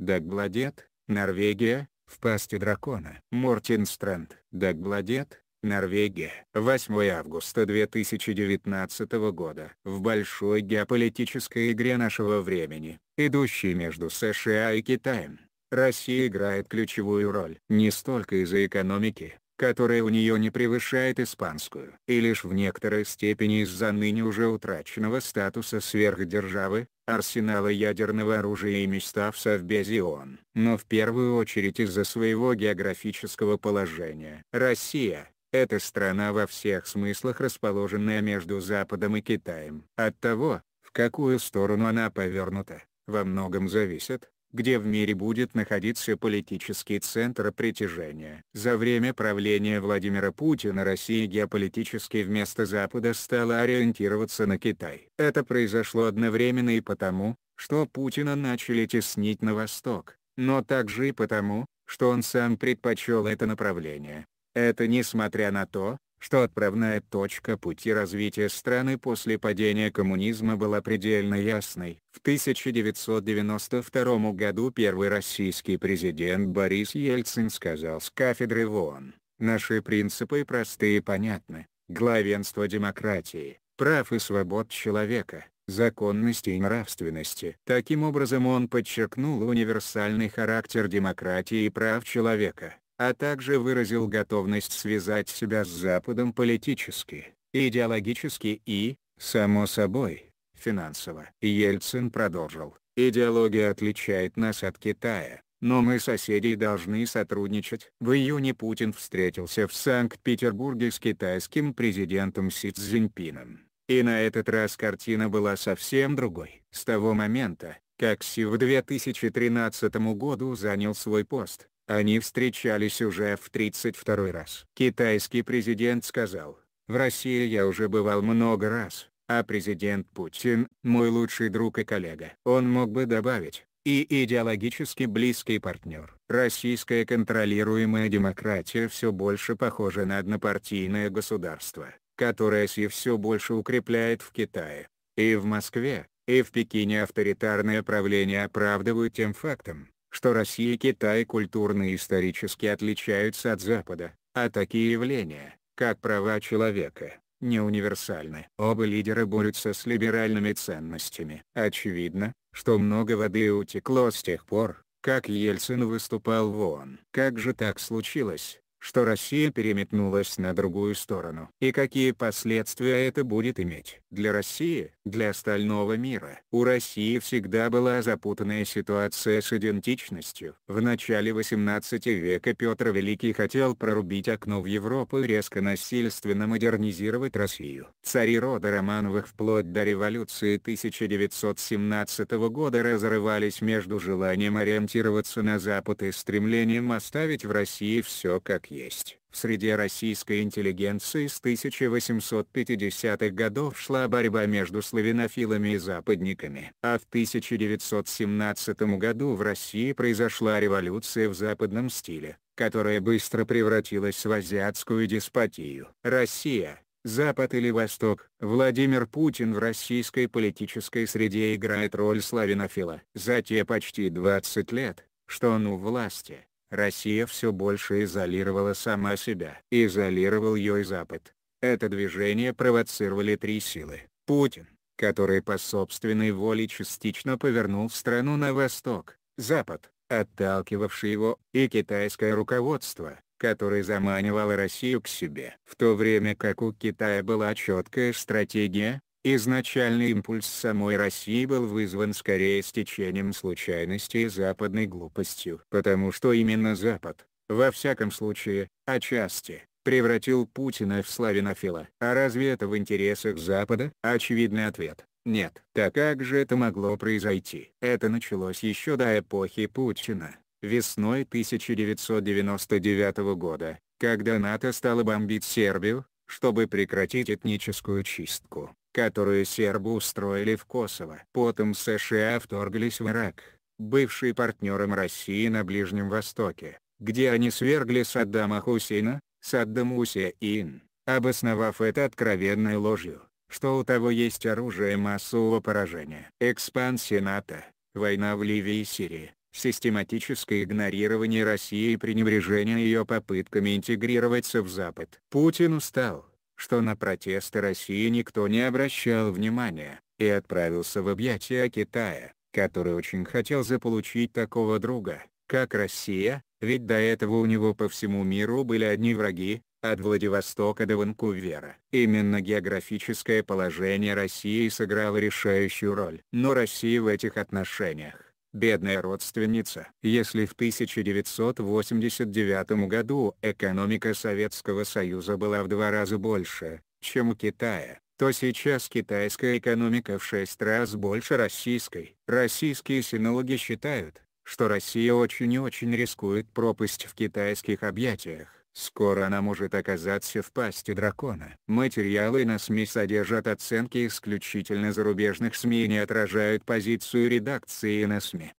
Дагбладет, Норвегия, в пасти дракона. Мортин Стрэнд, Дагбладет, Норвегия. 8 августа 2019 года. В большой геополитической игре нашего времени, идущей между США и Китаем, Россия играет ключевую роль. Не столько из-за экономики, которая у нее не превышает испанскую, и лишь в некоторой степени из-за ныне уже утраченного статуса сверхдержавы, арсенала ядерного оружия и места в Совбезе ООН. Но в первую очередь из-за своего географического положения. Россия – это страна во всех смыслах расположенная между Западом и Китаем. От того, в какую сторону она повернута, во многом зависит, где в мире будет находиться политический центр притяжения. За время правления Владимира Путина Россия геополитически вместо Запада стала ориентироваться на Китай. Это произошло одновременно и потому, что Путина начали теснить на восток, но также и потому, что он сам предпочел это направление. Это несмотря на то, что отправная точка пути развития страны после падения коммунизма была предельно ясной. В 1992 году первый российский президент Борис Ельцин сказал с кафедры ВОН, «Наши принципы просты и понятны. Главенство демократии, прав и свобод человека, законности и нравственности. Таким образом он подчеркнул универсальный характер демократии и прав человека, а также выразил готовность связать себя с Западом политически, идеологически и, само собой, финансово. Ельцин продолжил, идеология отличает нас от Китая, но мы соседи и должны сотрудничать. В июне Путин встретился в Санкт-Петербурге с китайским президентом Си Цзиньпином. И на этот раз картина была совсем другой. С того момента, как Си в 2013 году занял свой пост, они встречались уже в 32 раз. Китайский президент сказал, «В России я уже бывал много раз, а президент Путин – мой лучший друг и коллега». Он мог бы добавить, и идеологически близкий партнер. Российская контролируемая демократия все больше похожа на однопартийное государство, которое Си все больше укрепляет в Китае, и в Москве, и в Пекине авторитарное правление оправдывают тем фактом, что Россия и Китай культурно и исторически отличаются от Запада, а такие явления, как права человека, не универсальны. Оба лидера борются с либеральными ценностями. Очевидно, что много воды утекло с тех пор, как Ельцин выступал в ООН. Как же так случилось, что Россия переметнулась на другую сторону. И какие последствия это будет иметь? Для России, для остального мира. У России всегда была запутанная ситуация с идентичностью. В начале 18 века Петр Великий хотел прорубить окно в Европу и резко насильственно модернизировать Россию. Цари рода Романовых вплоть до революции 1917 года разрывались между желанием ориентироваться на Запад и стремлением оставить в России все как есть. В среде российской интеллигенции с 1850-х годов шла борьба между славянофилами и западниками. А в 1917 году в России произошла революция в западном стиле, которая быстро превратилась в азиатскую деспотию. Россия, Запад или Восток, Владимир Путин в российской политической среде играет роль славянофила. За те почти 20 лет, что он у власти, Россия все больше изолировала сама себя. Изолировал ее и Запад. Это движение провоцировали три силы. Путин, который по собственной воле частично повернул страну на восток, Запад, отталкивавший его, и китайское руководство, которое заманивало Россию к себе. В то время как у Китая была четкая стратегия, Изначальный импульс самой России был вызван скорее стечением случайности и западной глупостью. Потому что именно Запад, во всяком случае, отчасти, превратил Путина в славянофила. А разве это в интересах Запада? Очевидный ответ – нет. Так как же это могло произойти? Это началось еще до эпохи Путина, весной 1999 года, когда НАТО стало бомбить Сербию, чтобы прекратить этническую чистку которую сербы устроили в Косово. Потом США вторглись в Ирак, бывший партнером России на Ближнем Востоке, где они свергли Саддама Хусейна, Саддам Хусейн, обосновав это откровенной ложью, что у того есть оружие массового поражения. Экспансия НАТО, война в Ливии и Сирии, систематическое игнорирование России и пренебрежение ее попытками интегрироваться в Запад. Путин устал что на протесты России никто не обращал внимания, и отправился в объятия Китая, который очень хотел заполучить такого друга, как Россия, ведь до этого у него по всему миру были одни враги, от Владивостока до Ванкувера. Именно географическое положение России сыграло решающую роль. Но Россия в этих отношениях бедная родственница. Если в 1989 году экономика Советского Союза была в два раза больше, чем у Китая, то сейчас китайская экономика в шесть раз больше российской. Российские синологи считают, что Россия очень и очень рискует пропасть в китайских объятиях. Скоро она может оказаться в пасти дракона. Материалы на СМИ содержат оценки исключительно зарубежных СМИ и не отражают позицию редакции на СМИ.